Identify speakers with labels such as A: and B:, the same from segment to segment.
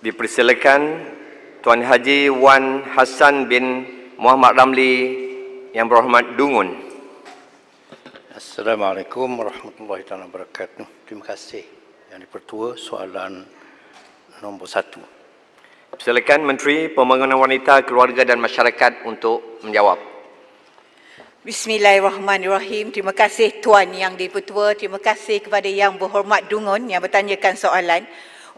A: dipersilakan Tuan Haji Wan Hassan bin Muhammad Ramli yang berhormat Dungun. Assalamualaikum warahmatullahi taala wabarakatuh. Terima kasih yang dipertua soalan nombor satu. Silakan Menteri Pembangunan Wanita, Keluarga dan Masyarakat untuk menjawab.
B: Bismillahirrahmanirrahim. Terima kasih Tuan Yang Dipertua. Terima kasih kepada Yang Berhormat Dungun yang bertanyakan soalan.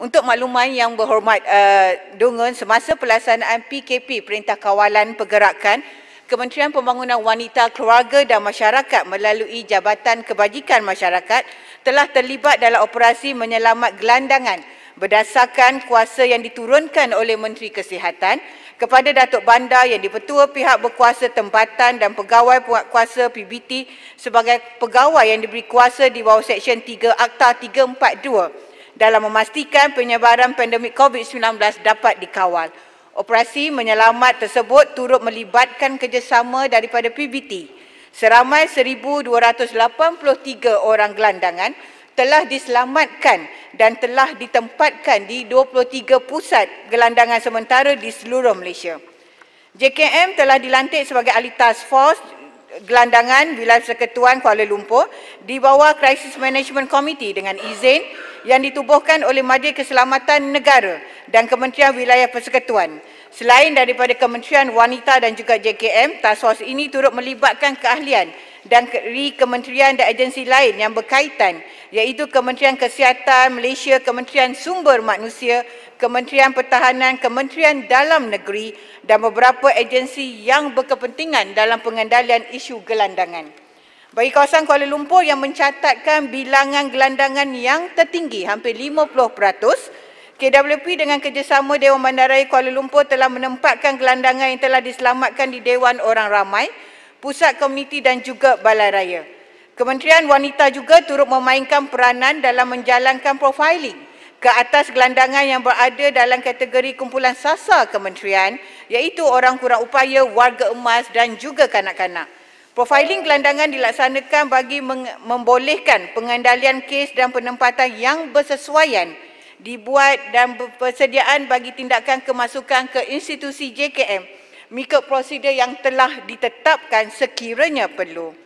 B: Untuk makluman yang berhormat uh, Dungun, semasa pelaksanaan PKP Perintah Kawalan Pergerakan, Kementerian Pembangunan Wanita, Keluarga dan Masyarakat melalui Jabatan Kebajikan Masyarakat telah terlibat dalam operasi menyelamat gelandangan berdasarkan kuasa yang diturunkan oleh Menteri Kesihatan kepada Datuk Bandar yang dipertua pihak berkuasa tempatan dan pegawai kuasa PBT sebagai pegawai yang diberi kuasa di bawah Seksyen 3 Akta 342 dalam memastikan penyebaran pandemik COVID-19 dapat dikawal. Operasi menyelamat tersebut turut melibatkan kerjasama daripada PBT. Seramai 1,283 orang gelandangan telah diselamatkan dan telah ditempatkan di 23 pusat gelandangan sementara di seluruh Malaysia. JKM telah dilantik sebagai ahli task force gelandangan wilayah Persekutuan Kuala Lumpur di bawah Crisis Management Committee dengan izin yang ditubuhkan oleh Majlis Keselamatan Negara dan Kementerian Wilayah Persekutuan. Selain daripada Kementerian Wanita dan juga JKM, task force ini turut melibatkan keahlian dan keri kementerian dan agensi lain yang berkaitan iaitu Kementerian Kesihatan Malaysia, Kementerian Sumber Manusia, Kementerian Pertahanan, Kementerian Dalam Negeri dan beberapa agensi yang berkepentingan dalam pengendalian isu gelandangan. Bagi kawasan Kuala Lumpur yang mencatatkan bilangan gelandangan yang tertinggi hampir 50%, KWP dengan kerjasama Dewan Mandarai Kuala Lumpur telah menempatkan gelandangan yang telah diselamatkan di Dewan Orang Ramai, Pusat Komuniti dan juga Balai Raya. Kementerian Wanita juga turut memainkan peranan dalam menjalankan profiling ke atas gelandangan yang berada dalam kategori kumpulan sasa kementerian iaitu orang kurang upaya, warga emas dan juga kanak-kanak. Profiling gelandangan dilaksanakan bagi membolehkan pengendalian kes dan penempatan yang bersesuaian dibuat dan persediaan bagi tindakan kemasukan ke institusi JKM mengikut prosedur yang telah ditetapkan sekiranya perlu.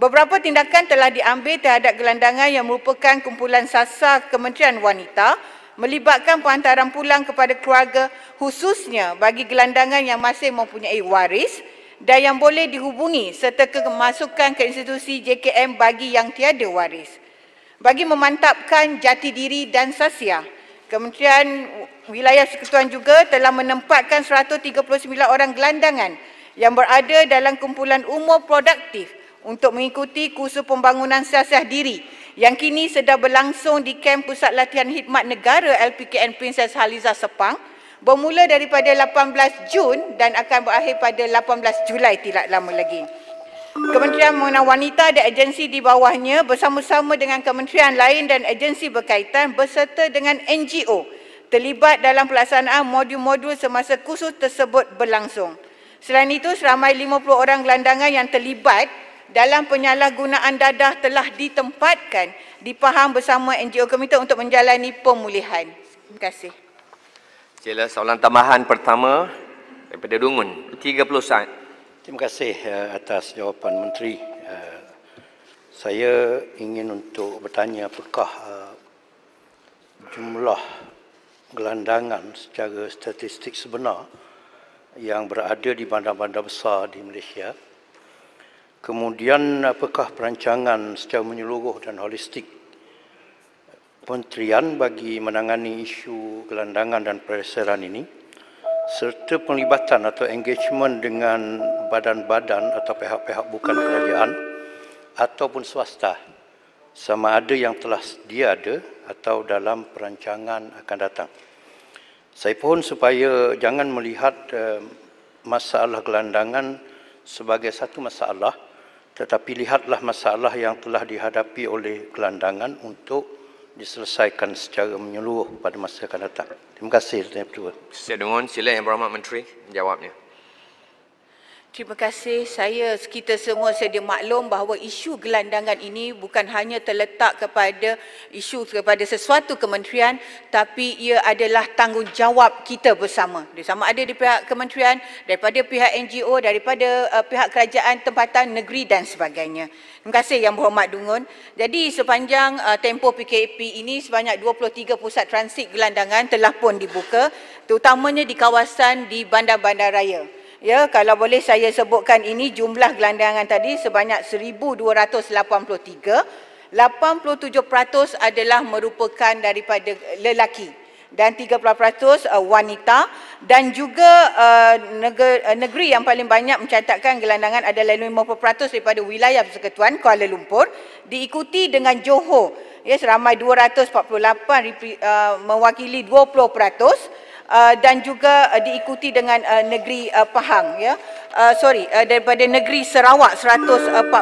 B: Beberapa tindakan telah diambil terhadap gelandangan yang merupakan kumpulan sasa Kementerian Wanita melibatkan penghantaran pulang kepada keluarga khususnya bagi gelandangan yang masih mempunyai waris dan yang boleh dihubungi serta kemasukan ke institusi JKM bagi yang tiada waris. Bagi memantapkan jati diri dan sasia, Kementerian Wilayah Sekutuan juga telah menempatkan 139 orang gelandangan yang berada dalam kumpulan umur produktif untuk mengikuti kursus pembangunan siasah diri yang kini sedang berlangsung di Kem Pusat Latihan Hidmat Negara LPKN Princess Haliza Sepang bermula daripada 18 Jun dan akan berakhir pada 18 Julai tidak lama lagi. Kementerian Pembangunan Wanita dan agensi di bawahnya bersama-sama dengan kementerian lain dan agensi berkaitan berserta dengan NGO terlibat dalam pelaksanaan modul-modul semasa kursus tersebut berlangsung. Selain itu, seramai 50 orang gelandangan yang terlibat dalam penyalahgunaan dadah telah ditempatkan dipaham bersama NGO Komite untuk menjalani pemulihan. Terima kasih.
A: Jelas soalan tambahan pertama daripada Dungun. 30 saat. Terima kasih eh, atas jawapan Menteri. Eh, saya ingin untuk bertanya apakah eh, jumlah gelandangan secara statistik sebenar yang berada di bandar-bandar besar di Malaysia Kemudian apakah perancangan secara menyeluruh dan holistik Kementerian bagi menangani isu gelandangan dan perseran ini serta penglibatan atau engagement dengan badan-badan atau pihak-pihak bukan kerajaan ataupun swasta sama ada yang telah dia ada atau dalam perancangan akan datang. Saya pohon supaya jangan melihat eh, masalah gelandangan sebagai satu masalah tetapi lihatlah masalah yang telah dihadapi oleh gelandangan untuk diselesaikan secara menyeluruh pada masa akan datang. Terima kasih Tuan Ketua. Saya dengan sila yang berhormat Menteri menjawabnya.
B: Terima kasih. Saya kita semua sedia maklum bahawa isu gelandangan ini bukan hanya terletak kepada isu kepada sesuatu kementerian tapi ia adalah tanggungjawab kita bersama. Sama ada di pihak kementerian, daripada pihak NGO, daripada uh, pihak kerajaan tempatan negeri dan sebagainya. Terima kasih Yang Berhormat Dungun. Jadi sepanjang uh, tempoh PKP ini sebanyak 23 pusat transit gelandangan telah pun dibuka terutamanya di kawasan di bandar-bandar raya. Ya, kalau boleh saya sebutkan ini jumlah gelandangan tadi sebanyak 1283. 87% adalah merupakan daripada lelaki dan 30% uh, wanita dan juga uh, uh, negeri yang paling banyak mencatatkan gelandangan adalah 50% daripada wilayah persekutuan Kuala Lumpur diikuti dengan Johor ya seramai 248 mewakili 20% Uh, dan juga uh, diikuti dengan uh, negeri Pahang ya. sorry daripada negeri Sarawak 145.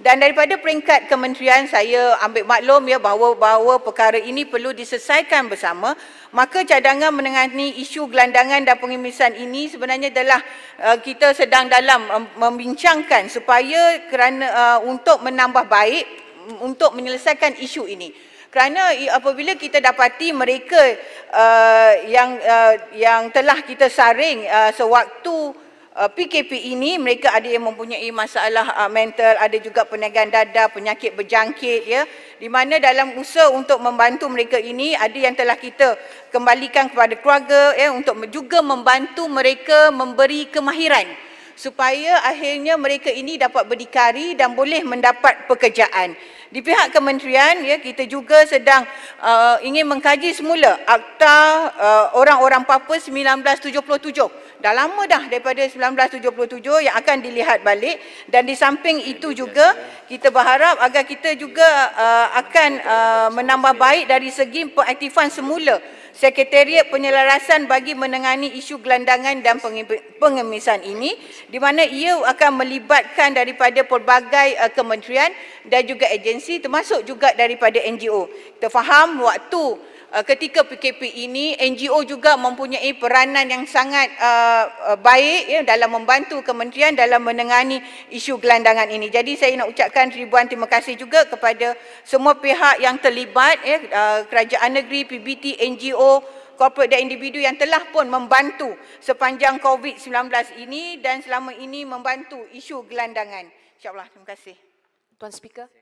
B: Dan daripada peringkat kementerian saya ambil maklum ya bahawa bahawa perkara ini perlu diselesaikan bersama maka cadangan mengenai isu gelandangan dan pengemisan ini sebenarnya adalah uh, kita sedang dalam um, membincangkan supaya kerana uh, untuk menambah baik untuk menyelesaikan isu ini kerana apabila kita dapati mereka uh, yang uh, yang telah kita saring uh, sewaktu uh, PKP ini mereka ada yang mempunyai masalah uh, mental ada juga penegangan dada penyakit berjangkit ya di mana dalam usaha untuk membantu mereka ini ada yang telah kita kembalikan kepada keluarga ya untuk juga membantu mereka memberi kemahiran supaya akhirnya mereka ini dapat berdikari dan boleh mendapat pekerjaan. Di pihak kementerian ya kita juga sedang uh, ingin mengkaji semula akta uh, orang-orang uh, Papua 1977 dah lama dah daripada 1977 yang akan dilihat balik dan di samping itu juga kita berharap agar kita juga uh, akan uh, menambah baik dari segi pengaktifan semula sekretariat penyelarasan bagi menangani isu gelandangan dan pengemisan ini di mana ia akan melibatkan daripada pelbagai uh, kementerian dan juga agensi termasuk juga daripada NGO. Kita faham waktu Eh, ketika PKP ini NGO juga mempunyai peranan yang sangat eh, eh, baik ya, dalam membantu kementerian dalam menengani isu gelandangan ini. Jadi saya nak ucapkan ribuan terima kasih juga kepada semua pihak yang terlibat ya, kerajaan negeri, PBT, NGO corporate dan individu yang telah pun membantu sepanjang COVID-19 ini dan selama ini membantu isu gelandangan. InsyaAllah, terima kasih. Tuan Speaker.